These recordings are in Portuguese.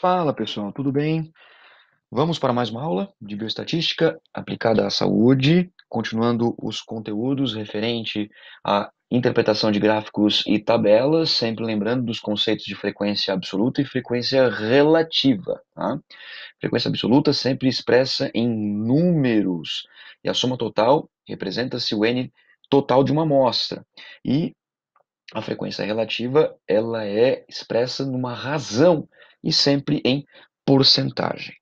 Fala pessoal, tudo bem? Vamos para mais uma aula de bioestatística aplicada à saúde, continuando os conteúdos referente à interpretação de gráficos e tabelas, sempre lembrando dos conceitos de frequência absoluta e frequência relativa. Tá? Frequência absoluta sempre expressa em números e a soma total representa-se o n total de uma amostra. E a frequência relativa ela é expressa numa razão e sempre em porcentagem.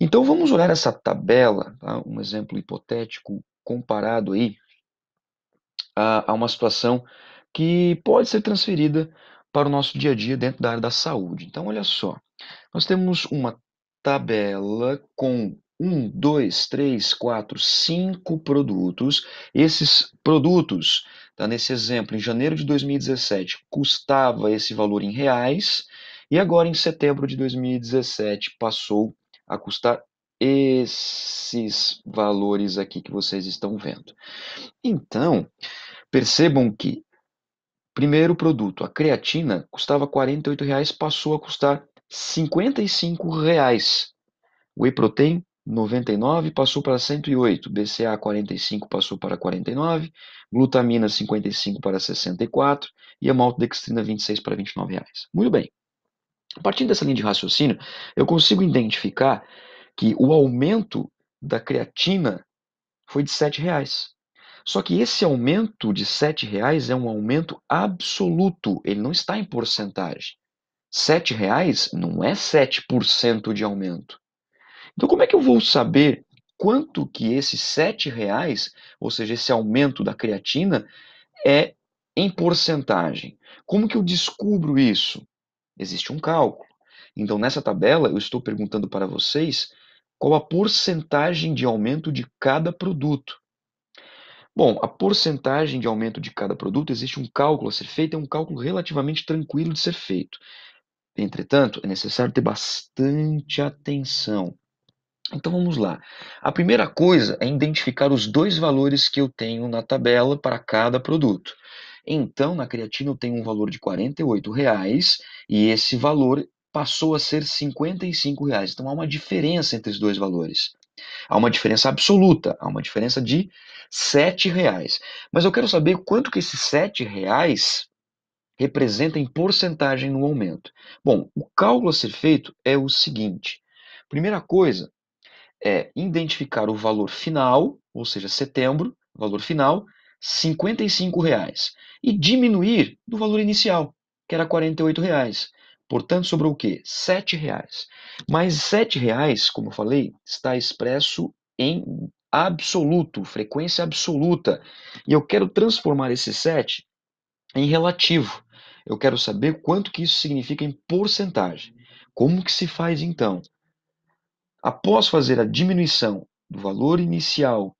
Então vamos olhar essa tabela, tá? um exemplo hipotético comparado aí a, a uma situação que pode ser transferida para o nosso dia a dia dentro da área da saúde. Então olha só, nós temos uma tabela com um, dois, três, quatro, cinco produtos. Esses produtos, tá nesse exemplo, em janeiro de 2017 custava esse valor em reais e agora, em setembro de 2017, passou a custar esses valores aqui que vocês estão vendo. Então, percebam que primeiro produto, a creatina, custava R$ 48,00, passou a custar R$ 55,00. Whey protein 99 passou para 108, BCA 45 passou para 49, glutamina 55 para 64 e a maltodextrina 26 para 29 reais. Muito bem. A partir dessa linha de raciocínio, eu consigo identificar que o aumento da creatina foi de R$ reais. Só que esse aumento de R$ reais é um aumento absoluto, ele não está em porcentagem. R$ reais não é 7% de aumento. Então como é que eu vou saber quanto que esse R$ reais, ou seja, esse aumento da creatina é em porcentagem? Como que eu descubro isso? Existe um cálculo. Então, nessa tabela, eu estou perguntando para vocês qual a porcentagem de aumento de cada produto. Bom, a porcentagem de aumento de cada produto existe um cálculo a ser feito, é um cálculo relativamente tranquilo de ser feito. Entretanto, é necessário ter bastante atenção. Então vamos lá. A primeira coisa é identificar os dois valores que eu tenho na tabela para cada produto. Então, na creatina eu tenho um valor de R$ reais e esse valor passou a ser R$ reais. Então há uma diferença entre os dois valores. Há uma diferença absoluta, há uma diferença de R$ 7,00. Mas eu quero saber quanto que esses R$ 7,00 representa em porcentagem no aumento. Bom, o cálculo a ser feito é o seguinte. Primeira coisa é identificar o valor final, ou seja, setembro, valor final, R$ reais e diminuir do valor inicial, que era R$ reais. Portanto, sobrou o quê? R$ reais. Mas R$ reais, como eu falei, está expresso em absoluto, frequência absoluta. E eu quero transformar esse 7 em relativo. Eu quero saber quanto que isso significa em porcentagem. Como que se faz então? Após fazer a diminuição do valor inicial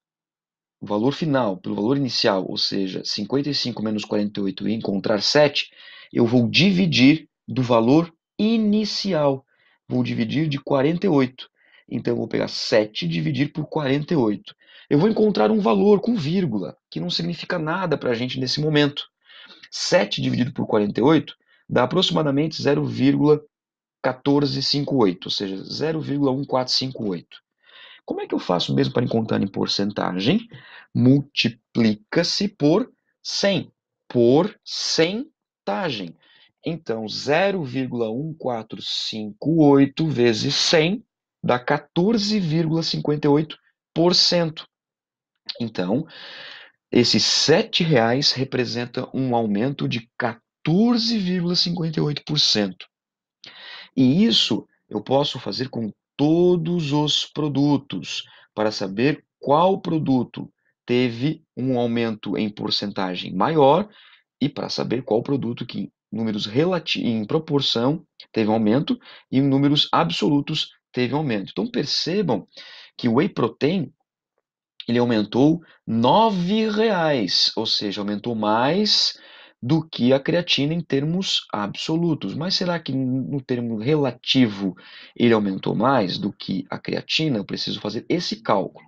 o valor final pelo valor inicial, ou seja, 55 menos 48 e encontrar 7, eu vou dividir do valor inicial. Vou dividir de 48. Então, eu vou pegar 7 e dividir por 48. Eu vou encontrar um valor com vírgula, que não significa nada para a gente nesse momento. 7 dividido por 48 dá aproximadamente 0,1458, ou seja, 0,1458. Como é que eu faço mesmo para encontrar em porcentagem? Multiplica-se por 100, porcentagem. Então, 0,1458 vezes 100 dá 14,58%. Então, esses sete reais representa um aumento de 14,58%. E isso eu posso fazer com todos os produtos para saber qual produto teve um aumento em porcentagem maior e para saber qual produto que em números relativos em proporção teve um aumento e em números absolutos teve um aumento. Então percebam que o whey protein ele aumentou R$ reais, ou seja, aumentou mais do que a creatina em termos absolutos. Mas será que no termo relativo ele aumentou mais do que a creatina? Eu preciso fazer esse cálculo.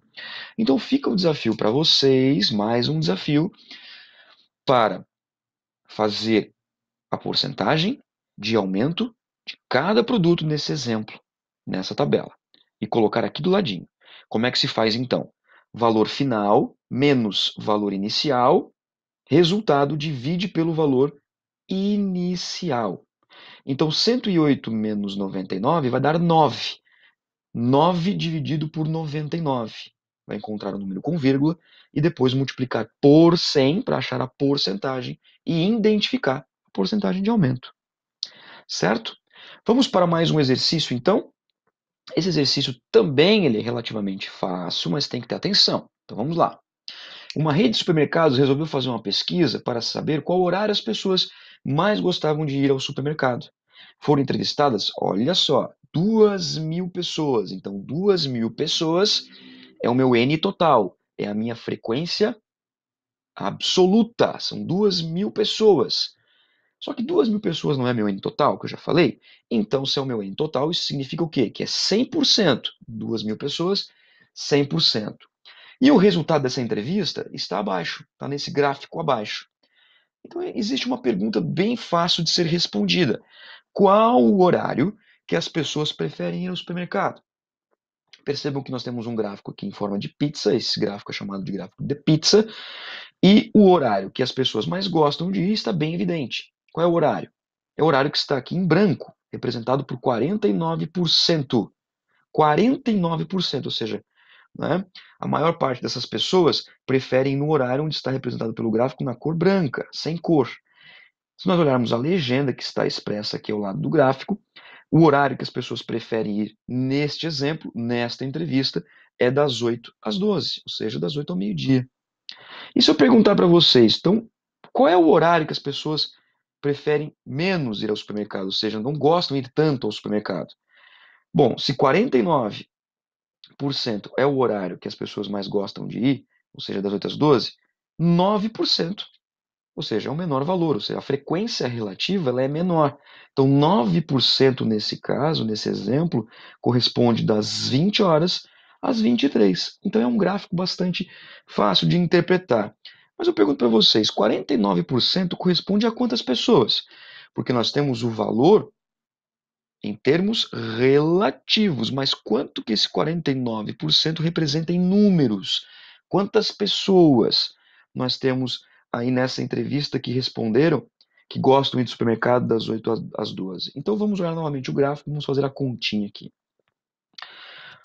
Então fica o desafio para vocês, mais um desafio para fazer a porcentagem de aumento de cada produto nesse exemplo, nessa tabela, e colocar aqui do ladinho. Como é que se faz então? Valor final menos valor inicial Resultado, divide pelo valor inicial. Então, 108 menos 99 vai dar 9. 9 dividido por 99. Vai encontrar o número com vírgula e depois multiplicar por 100 para achar a porcentagem e identificar a porcentagem de aumento. Certo? Vamos para mais um exercício, então. Esse exercício também ele é relativamente fácil, mas tem que ter atenção. Então vamos lá. Uma rede de supermercados resolveu fazer uma pesquisa para saber qual horário as pessoas mais gostavam de ir ao supermercado. Foram entrevistadas, olha só, duas mil pessoas. Então, duas mil pessoas é o meu N total, é a minha frequência absoluta. São duas mil pessoas. Só que duas mil pessoas não é meu N total, que eu já falei. Então, se é o meu N total, isso significa o quê? Que é 100%. Duas mil pessoas, 100%. E o resultado dessa entrevista está abaixo, está nesse gráfico abaixo. Então, existe uma pergunta bem fácil de ser respondida: qual o horário que as pessoas preferem ir ao supermercado? Percebam que nós temos um gráfico aqui em forma de pizza, esse gráfico é chamado de gráfico de pizza, e o horário que as pessoas mais gostam de ir está bem evidente. Qual é o horário? É o horário que está aqui em branco, representado por 49%. 49%, ou seja, né? A maior parte dessas pessoas preferem no horário onde está representado pelo gráfico na cor branca, sem cor. Se nós olharmos a legenda que está expressa aqui ao lado do gráfico, o horário que as pessoas preferem ir neste exemplo, nesta entrevista, é das 8 às 12, ou seja, das 8 ao meio-dia. E se eu perguntar para vocês, então, qual é o horário que as pessoas preferem menos ir ao supermercado, ou seja, não gostam de ir tanto ao supermercado? Bom, se 49 é o horário que as pessoas mais gostam de ir, ou seja, das 8 às 12, 9%, ou seja, é um menor valor, ou seja, a frequência relativa ela é menor. Então, 9% nesse caso, nesse exemplo, corresponde das 20 horas às 23. Então, é um gráfico bastante fácil de interpretar. Mas eu pergunto para vocês, 49% corresponde a quantas pessoas? Porque nós temos o valor em termos relativos, mas quanto que esse 49% representa em números? Quantas pessoas nós temos aí nessa entrevista que responderam que gostam de supermercado das 8 às 12? Então vamos olhar novamente o gráfico, vamos fazer a continha aqui.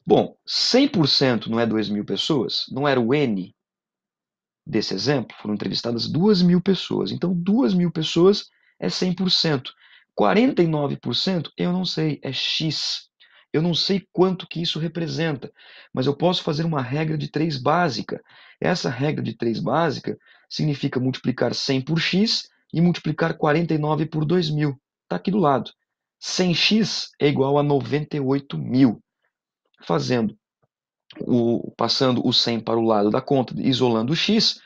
Bom, 100% não é 2 mil pessoas? Não era o N desse exemplo? Foram entrevistadas 2 mil pessoas. Então, 2 mil pessoas é 100%. 49% eu não sei, é X. Eu não sei quanto que isso representa, mas eu posso fazer uma regra de três básica. Essa regra de três básica significa multiplicar 100 por x e multiplicar 49 por 2.000. Está aqui do lado. 100x é igual a 98.000. Fazendo o, passando o 100 para o lado da conta, isolando o x,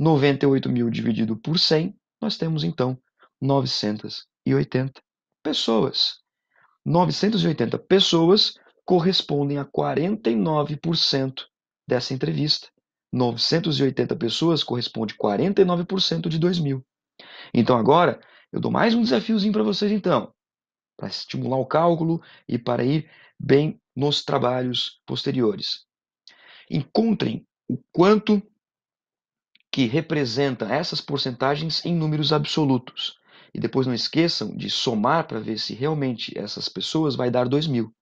98.000 dividido por 100, nós temos então 900 980 pessoas. 980 pessoas correspondem a 49% dessa entrevista. 980 pessoas corresponde 49% de 2 mil. Então agora, eu dou mais um desafiozinho para vocês então, para estimular o cálculo e para ir bem nos trabalhos posteriores. Encontrem o quanto que representa essas porcentagens em números absolutos. E depois não esqueçam de somar para ver se realmente essas pessoas vai dar 2 mil.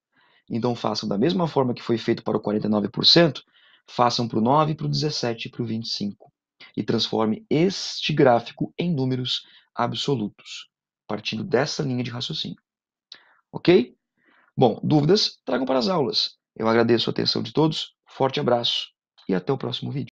Então façam da mesma forma que foi feito para o 49%, façam para o 9, para o 17 e para o 25. E transforme este gráfico em números absolutos, partindo dessa linha de raciocínio. Ok? Bom, dúvidas? Tragam para as aulas. Eu agradeço a atenção de todos, forte abraço e até o próximo vídeo.